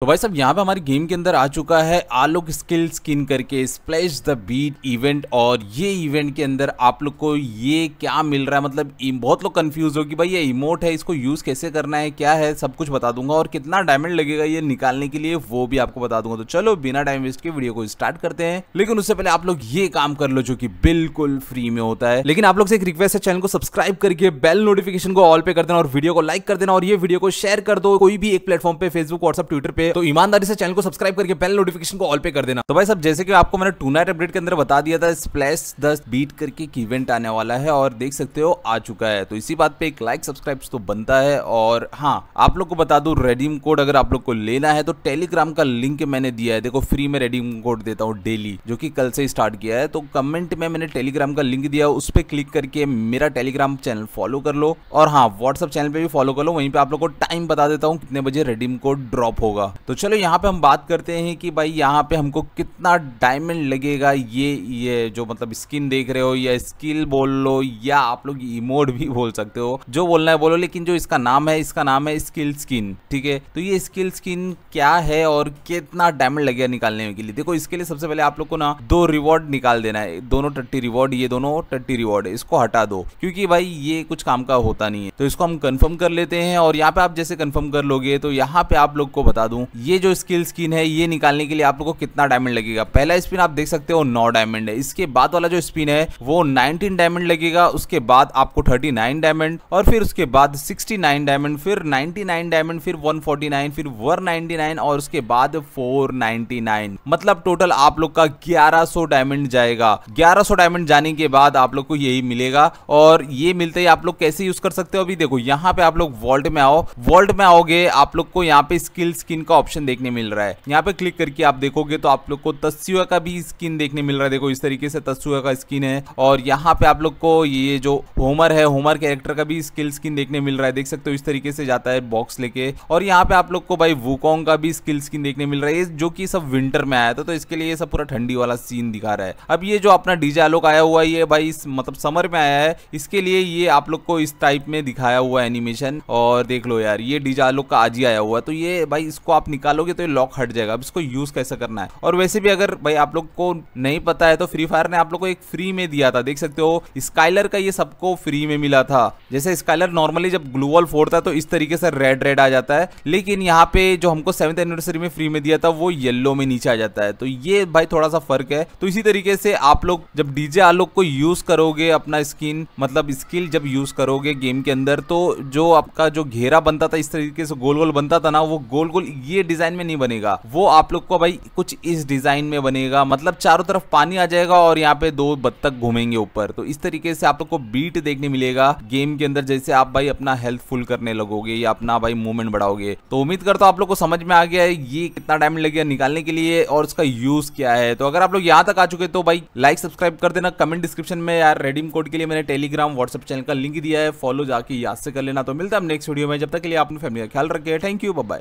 तो भाई साहब यहाँ पे हमारी गेम के अंदर आ चुका है आलोक स्किल स्किन करके स्प्लैश द बीट इवेंट और ये इवेंट के अंदर आप लोग को ये क्या मिल रहा है मतलब बहुत लोग कंफ्यूज हो कि भाई ये इमोट है इसको यूज़ कैसे करना है क्या है सब कुछ बता दूंगा और कितना डायमंड लगेगा ये निकालने के लिए वो भी आपको बता दूंगा तो चलो बिना टाइम वेस्ट के वीडियो को स्टार्ट करते हैं लेकिन उससे पहले आप लोग ये काम कर लो जो कि बिल्कुल फ्री में होता है लेकिन आप लोग से एक रिक्वेस्ट है चैनल को सब्सक्राइब करके बेल नोटिफिकेशन को ऑल पे कर देना और वीडियो को लाइक कर देना और ये वीडियो को शेयर कर दो कोई भी एक प्लेटफॉर्म पे फेसबुक व्हाट्सअप ट्विटर पे तो ईमानदारी से चैनल को सब्सक्राइब करके पहले नोटिफिकेशन को ऑल पे कर देना तो भाई सब जैसे कि आपको मैंने टू नाइट अपडेट के अंदर बता दिया था स्प्लैश दस बीट करके एक इवेंट आने वाला है और देख सकते हो आ चुका है तो इसी बात पे एक लाइक सब्सक्राइब तो बनता है और हाँ आप लोग को बता दू रेडीम कोड अगर आप लोग को लेना है तो टेलीग्राम का लिंक मैंने दिया है देखो फ्री में रेडीम कोड देता हूँ डेली जो की कल से स्टार्ट किया है तो कमेंट में मैंने टेलीग्राम का लिंक दिया उस पर क्लिक करके मेरा टेलीग्राम चैनल फॉलो कर लो और हाँ व्हाट्सअप चैनल पे भी फॉलो कर लो वहीं पे आप लोग को टाइम बता देता हूँ कितने बजे रेडीम कोड ड्रॉप होगा तो चलो यहाँ पे हम बात करते हैं कि भाई यहाँ पे हमको कितना डायमंड लगेगा ये ये जो मतलब स्किन देख रहे हो या स्किल बोल लो या आप लोग इमोड भी बोल सकते हो जो बोलना है बोलो लेकिन जो इसका नाम है इसका नाम है स्किल स्किन ठीक है तो ये स्किल स्किन क्या है और कितना डायमंड लगेगा निकालने के लिए देखो इसके लिए सबसे पहले आप लोग को ना दो रिवॉर्ड निकाल देना है दोनों टट्टी रिवॉर्ड ये दोनों टट्टी रिवॉर्ड इसको हटा दो क्योंकि भाई ये कुछ काम का होता नहीं है तो इसको हम कन्फर्म कर लेते हैं और यहाँ पे आप जैसे कन्फर्म कर लोगे तो यहाँ पे आप लोग को बता दू ये जो स्किल स्किन है ये निकालने के लिए आप लोग को कितना डायमंड लगेगा पहला स्पिन आप देख सकते हो नौ डायमंड है इसके बाद वाला जो स्पिन है वो नाइनटीन डायमंड लगेगा उसके बाद आपको थर्टी नाइन डायमंड और फिर उसके बाद सिक्सटी नाइन डायमंड फिर नाइनटी नाइन डायमंड फिर वन फोर्टी नाइन फिर वन नाइनटी नाइन और उसके बाद फोर नाइनटी नाइन मतलब टोटल आप लोग का ग्यारह सौ डायमंड जाएगा ग्यारह सौ डायमंड जाने के बाद आप लोग को यही मिलेगा और ये मिलते ही आप लोग कैसे यूज कर सकते हो अभी देखो यहाँ पे आप लोग वॉल्ट में आओ वॉल्ट में आओगे आप लोग को यहाँ पे स्किल स्किन का ऑप्शन देखने मिल रहा है यहाँ पे क्लिक करके आप देखोगे तो आप लोग को तस्वीर का भी स्किन देखने मिल रहा है देखो इस तरीके से तस्वीर का स्किन है और यहाँ पे आप लोग को ये जो होमर है होमर कैरेक्टर का भी स्किल स्किन देखने मिल रहा है देख सकते हो इस तरीके से जाता है बॉक्स लेके और यहाँ पे आप लोग को भाई वुकोंग का भी स्किल स्किन देखने मिल रहा है जो कि सब विंटर में आया था तो इसके लिए सब पूरा ठंडी वाला सीन दिखा रहा है अब ये जो अपना डीजे आलोक आया हुआ है ये भाई मतलब समर में आया है इसके लिए ये आप लोग को इस टाइप में दिखाया हुआ एनिमेशन और देख लो यार ये डीजे आलोक का आज ही आया हुआ तो ये भाई इसको आप निकालोगे तो ये लॉक हट जाएगा अब इसको यूज कैसे करना है और वैसे भी अगर भाई आप लोग को नहीं पता है तो फ्री फायर ने आप लोग को एक फ्री में दिया था देख सकते हो स्काइलर का ये सबको फ्री में मिला था जैसे स्काइलर नॉर्मली जब ग्लूवल फोड़ता है तो इस तरीके से रेड रेड आ जाता है लेकिन यहाँ पे जो हमको सेवंथ एनिवर्सरी में फ्री में दिया था वो येल्लो में नीचे आ जाता है तो ये भाई थोड़ा सा फर्क है तो इसी तरीके से आप लोग जब डीजे आलोक को यूज करोगे अपना स्किन मतलब स्किल जब यूज करोगे गेम के अंदर तो जो आपका जो घेरा बनता था इस तरीके से गोल गोल बनता था ना वो गोल गोल ये डिजाइन में नहीं बनेगा वो आप लोग को भाई कुछ इस डिजाइन में बनेगा मतलब चारों तरफ पानी आ जाएगा और यहाँ पे दो बत्तख घूमेंगे ऊपर तो इस तरीके से आप लोग को बीट देखने मिलेगा गेम के अंदर जैसे आप भाई अपना हेल्थ फुल करने लगोगे या अपना भाई मूवमेंट बढ़ाओगे तो उम्मीद करता हूँ आप लोग को समझ में आ गया है ये कितना टाइम गया निकालने के लिए और उसका यूज क्या है तो अगर आप लोग यहाँ तक आ चुके तो भाई लाइक सब्सक्राइब कर देना कमेंट डिस्क्रिप्शन में यार रेडीम कोड के लिए मैंने टेलीग्राम व्हाट्सअप चैनल का लिंक दिया है फॉलो जाके याद से कर लेना तो मिलता है नेक्स्ट वीडियो में जब तक के लिए अपनी फैमिली का ख्याल रखे थैंक यू बाय